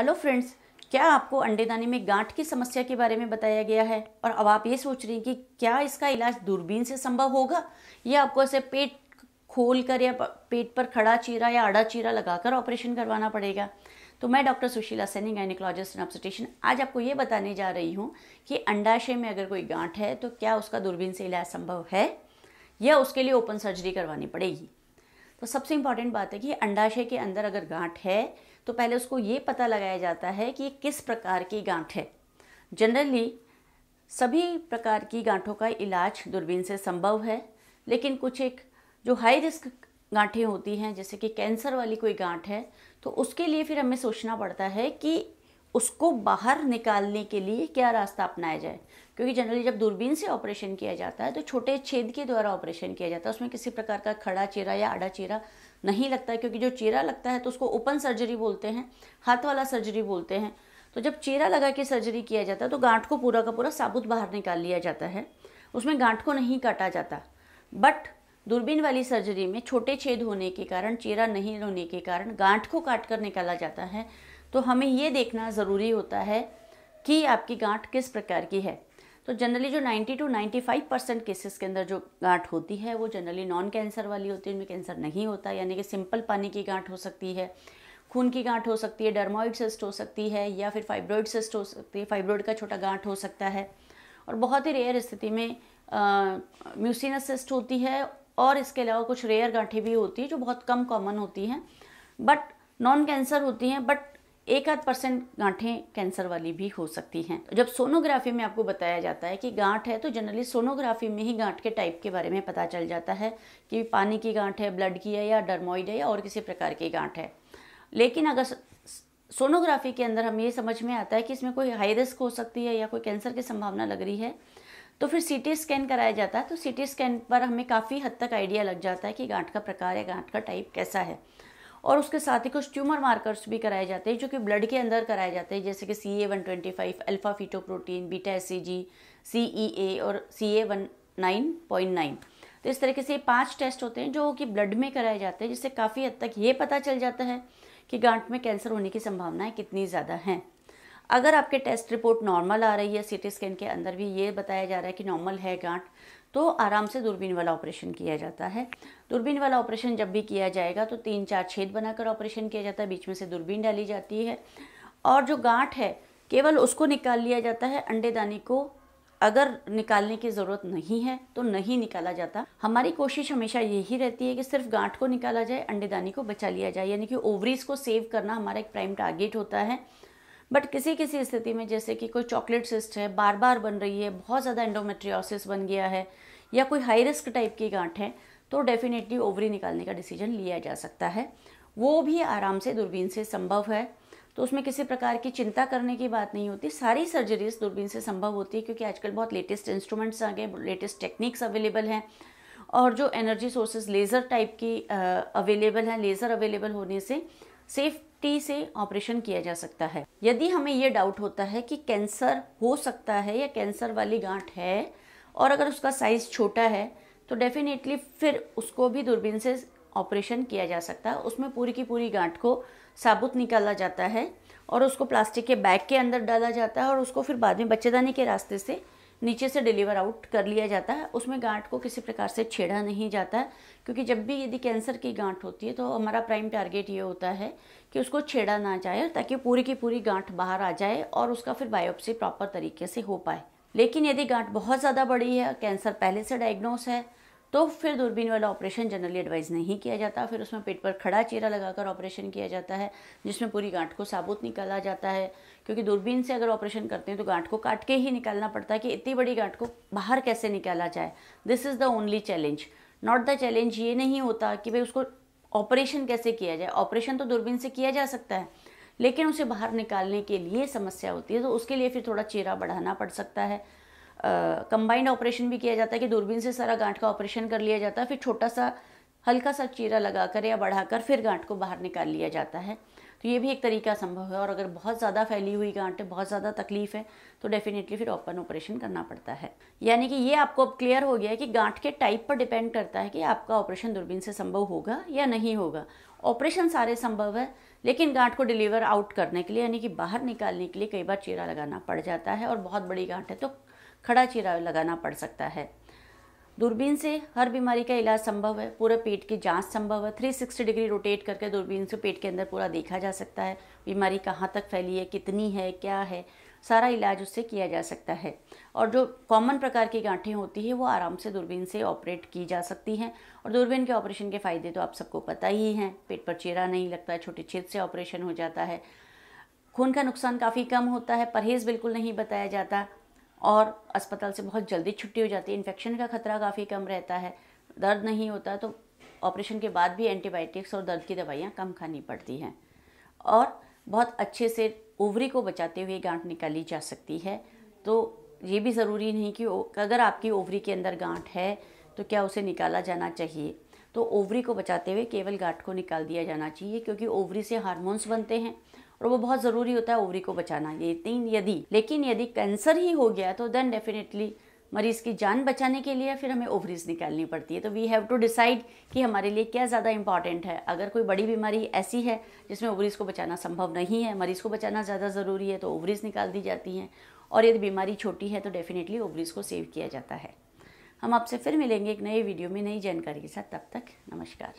hello friends क्या आपको अंडेदानी में गांठ की समस्या के बारे में बताया गया है और अब आप ये सोच रहे हैं कि क्या इसका इलाज दूरबीन से संभव होगा या आपको ऐसे पेट खोल कर या पेट पर खड़ा चीरा या आड़ा चीरा लगाकर ऑपरेशन करवाना पड़ेगा तो मैं doctor Sushila Saini gynaecologist and obstetrician आज आपको ये बताने जा रही हूँ कि अंडाशय में अगर कोई गांठ है तो क्या उसका दूरबीन से इलाज संभव है या उसके लिए ओपन सर्जरी करवानी पड़ेगी तो सबसे इम्पॉर्टेंट बात है कि अंडाशय के अंदर अगर गांठ है तो पहले उसको ये पता लगाया जाता है कि किस प्रकार की गांठ है जनरली सभी प्रकार की गांठों का इलाज दूरबीन से संभव है लेकिन कुछ एक जो हाई रिस्क गांठें होती हैं जैसे कि कैंसर वाली कोई गांठ है तो उसके लिए फिर हमें सोचना पड़ता है कि उसको बाहर निकालने के लिए क्या रास्ता अपनाया जाए क्योंकि जनरली जब दूरबीन से ऑपरेशन किया जाता है तो छोटे छेद के द्वारा ऑपरेशन किया जाता है उसमें किसी प्रकार का खड़ा चेहरा या आड़ा चेहरा नहीं लगता है क्योंकि जो चेहरा लगता है तो उसको ओपन सर्जरी बोलते हैं हाथ वाला सर्जरी बोलते हैं तो जब चेहरा लगा के सर्जरी किया जाता है तो गांठ को पूरा का पूरा साबुत बाहर निकाल लिया जाता है उसमें गांठ को नहीं काटा जाता बट दूरबीन वाली सर्जरी में छोटे छेद होने के कारण चेहरा नहीं होने के कारण गांठ को काट कर निकाला जाता है तो हमें ये देखना ज़रूरी होता है कि आपकी गांठ किस प्रकार की है तो जनरली जो 90 टू 95 परसेंट केसेस के अंदर जो गांठ होती है वो जनरली नॉन कैंसर वाली होती है उनमें कैंसर नहीं होता यानी कि सिंपल पानी की गांठ हो सकती है खून की गांठ हो सकती है डर्माइड सिस्ट हो सकती है या फिर फाइब्रॉइड सिस्ट हो सकती है फाइब्रॉइड का छोटा गांठ हो सकता है और बहुत ही रेयर स्थिति में म्यूसिनस सिस्ट होती है और इसके अलावा कुछ रेयर गांठें भी होती हैं जो बहुत कम कॉमन होती हैं बट नॉन कैंसर होती हैं बट एक आध परसेंट गांठें कैंसर वाली भी हो सकती हैं जब सोनोग्राफी में आपको बताया जाता है कि गांठ है तो जनरली सोनोग्राफी में ही गांठ के टाइप के बारे में पता चल जाता है कि पानी की गांठ है ब्लड की है या डरमोइड है या और किसी प्रकार की गांठ है लेकिन अगर सोनोग्राफी के अंदर हमें ये समझ में आता है कि इसमें कोई हाई रिस्क हो सकती है या कोई कैंसर की संभावना लग रही है तो फिर सीटी स्कैन कराया जाता है तो सीटी स्कैन पर हमें काफ़ी हद तक आइडिया लग जाता है कि गांठ का प्रकार या गांठ का टाइप कैसा है और उसके साथ ही कुछ ट्यूमर मार्कर्स भी कराए जाते हैं जो कि ब्लड के अंदर कराए जाते हैं जैसे कि C A one twenty five alpha feto protein beta S C G C E A और C A one nine point nine तो इस तरीके से पांच टेस्ट होते हैं जो कि ब्लड में कराए जाते हैं जिससे काफ़ी हद तक ये पता चल जाता है कि गांठ में कैंसर होने की संभावनाएँ कितनी ज़्यादा हैं अगर आपके टेस्ट रिपोर्ट नॉर्मल आ रही है सीटी स्कैन के अंदर भी ये बताया जा रहा है कि नॉर्मल है गांठ तो आराम से दूरबीन वाला ऑपरेशन किया जाता है दूरबीन वाला ऑपरेशन जब भी किया जाएगा तो तीन चार छेद बनाकर ऑपरेशन किया जाता है बीच में से दूरबीन डाली जाती है और जो गांठ है केवल उसको निकाल लिया जाता है अंडेदानी को अगर निकालने की ज़रूरत नहीं है तो नहीं निकाला जाता हमारी कोशिश हमेशा यही रहती है कि सिर्फ गांठ को निकाला जाए अंडेदानी को बचा लिया जाए यानी कि ओवरीज को सेव करना हमारा एक प्राइम टारगेट होता है बट किसी किसी स्थिति में जैसे कि कोई चॉकलेट सिस्ट है बार बार बन रही है बहुत ज़्यादा एंडोमेट्रियोसिस बन गया है या कोई हाई रिस्क टाइप की गांठ है तो डेफिनेटली ओवरी निकालने का डिसीजन लिया जा सकता है वो भी आराम से दूरबीन से संभव है तो उसमें किसी प्रकार की चिंता करने की बात नहीं होती सारी सर्जरीज दूरबीन से संभव होती है क्योंकि आजकल बहुत लेटेस्ट इंस्ट्रूमेंट्स आ गए लेटेस्ट टेक्निक्स अवेलेबल हैं और जो एनर्जी सोर्सेज लेज़र टाइप की अवेलेबल हैं लेज़र अवेलेबल होने से सेफ टी से ऑपरेशन किया जा सकता है यदि हमें ये डाउट होता है कि कैंसर हो सकता है या कैंसर वाली गांठ है और अगर उसका साइज़ छोटा है तो डेफिनेटली फिर उसको भी दूरबीन से ऑपरेशन किया जा सकता है उसमें पूरी की पूरी गांठ को साबुत निकाला जाता है और उसको प्लास्टिक के बैग के अंदर डाला जाता है और उसको फिर बाद में बच्चेदानी के रास्ते से नीचे से डिलीवर आउट कर लिया जाता है उसमें गांठ को किसी प्रकार से छेड़ा नहीं जाता है क्योंकि जब भी यदि कैंसर की गांठ होती है तो हमारा प्राइम टारगेट ये होता है कि उसको छेड़ा ना जाए ताकि पूरी की पूरी गांठ बाहर आ जाए और उसका फिर बायोप्सी प्रॉपर तरीके से हो पाए लेकिन यदि गांठ बहुत ज़्यादा बड़ी है कैंसर पहले से डायग्नोस है तो फिर दूरबीन वाला ऑपरेशन जनरली एडवाइज़ नहीं किया जाता फिर उसमें पेट पर खड़ा चेहरा लगाकर ऑपरेशन किया जाता है जिसमें पूरी गांठ को साबुत निकाला जाता है क्योंकि दूरबीन से अगर ऑपरेशन करते हैं तो गांठ को काट के ही निकालना पड़ता है कि इतनी बड़ी गांठ को बाहर कैसे निकाला जाए this is the only challenge not the challenge ये नहीं होता कि भाई उसको ऑपरेशन कैसे किया जाए ऑपरेशन तो दूरबीन से किया जा सकता है लेकिन उसे बाहर निकालने के लिए समस्या होती है तो उसके लिए फिर थोड़ा चेहरा बढ़ाना पड़ सकता है कंबाइंड ऑपरेशन भी किया जाता है कि दूरबीन से सारा गांठ का ऑपरेशन कर लिया जाता है फिर छोटा सा हल्का सा चीरा लगाकर या बढ़ाकर फिर गांठ को बाहर निकाल लिया जाता है तो ये भी एक तरीका संभव है और अगर बहुत ज़्यादा फैली हुई गांठ है बहुत ज़्यादा तकलीफ है तो डेफिनेटली फिर ओपन ऑपरेशन करना पड़ता है यानी कि ये आपको अब क्लियर हो गया है कि गांठ के टाइप पर डिपेंड करता है कि आपका ऑपरेशन दूरबीन से संभव होगा या नहीं होगा ऑपरेशन सारे संभव है लेकिन गांठ को डिलीवर आउट करने के लिए यानी कि बाहर निकालने के लिए कई बार चीरा लगाना पड़ जाता है और बहुत बड़ी गांठ है तो खड़ा चिरा लगाना पड़ सकता है दूरबीन से हर बीमारी का इलाज संभव है पूरे पेट की जांच संभव है 360 डिग्री रोटेट करके दूरबीन से पेट के अंदर पूरा देखा जा सकता है बीमारी कहाँ तक फैली है कितनी है क्या है सारा इलाज उससे किया जा सकता है और जो कॉमन प्रकार की गांठें होती है वो आराम से दूरबीन से ऑपरेट की जा सकती हैं और दूरबीन के ऑपरेशन के फ़ायदे तो आप सबको पता ही हैं पेट पर चेहरा नहीं लगता है छोटे छेद से ऑपरेशन हो जाता है खून का नुकसान काफ़ी कम होता है परहेज़ बिल्कुल नहीं बताया जाता और अस्पताल से बहुत जल्दी छुट्टी हो जाती है इन्फेक्शन का खतरा काफ़ी कम रहता है दर्द नहीं होता तो ऑपरेशन के बाद भी एंटीबायोटिक्स और दर्द की दवाइयाँ कम खानी पड़ती हैं और बहुत अच्छे से ओवरी को बचाते हुए गांठ निकाली जा सकती है तो ये भी ज़रूरी नहीं कि अगर आपकी ओवरी के अंदर गांठ है तो क्या उसे निकाला जाना चाहिए तो ओवरी को बचाते हुए केवल गांठ को निकाल दिया जाना चाहिए क्योंकि ओवरी से हार्मोन्स बनते हैं और वो बहुत ज़रूरी होता है ओवरी को बचाना ये तीन यदि लेकिन यदि कैंसर ही हो गया तो देन डेफिनेटली मरीज़ की जान बचाने के लिए फिर हमें ओवरीज निकालनी पड़ती है तो वी हैव टू डिसाइड कि हमारे लिए क्या ज़्यादा इंपॉर्टेंट है अगर कोई बड़ी बीमारी ऐसी है जिसमें ओवरीज को बचाना संभव नहीं है मरीज़ को बचाना ज़्यादा ज़रूरी है तो ओवरीज निकाल दी जाती हैं और यदि बीमारी छोटी है तो डेफिनेटली ओवरीज को सेव किया जाता है हम आपसे फिर मिलेंगे एक नए वीडियो में नई जानकारी के साथ तब तक नमस्कार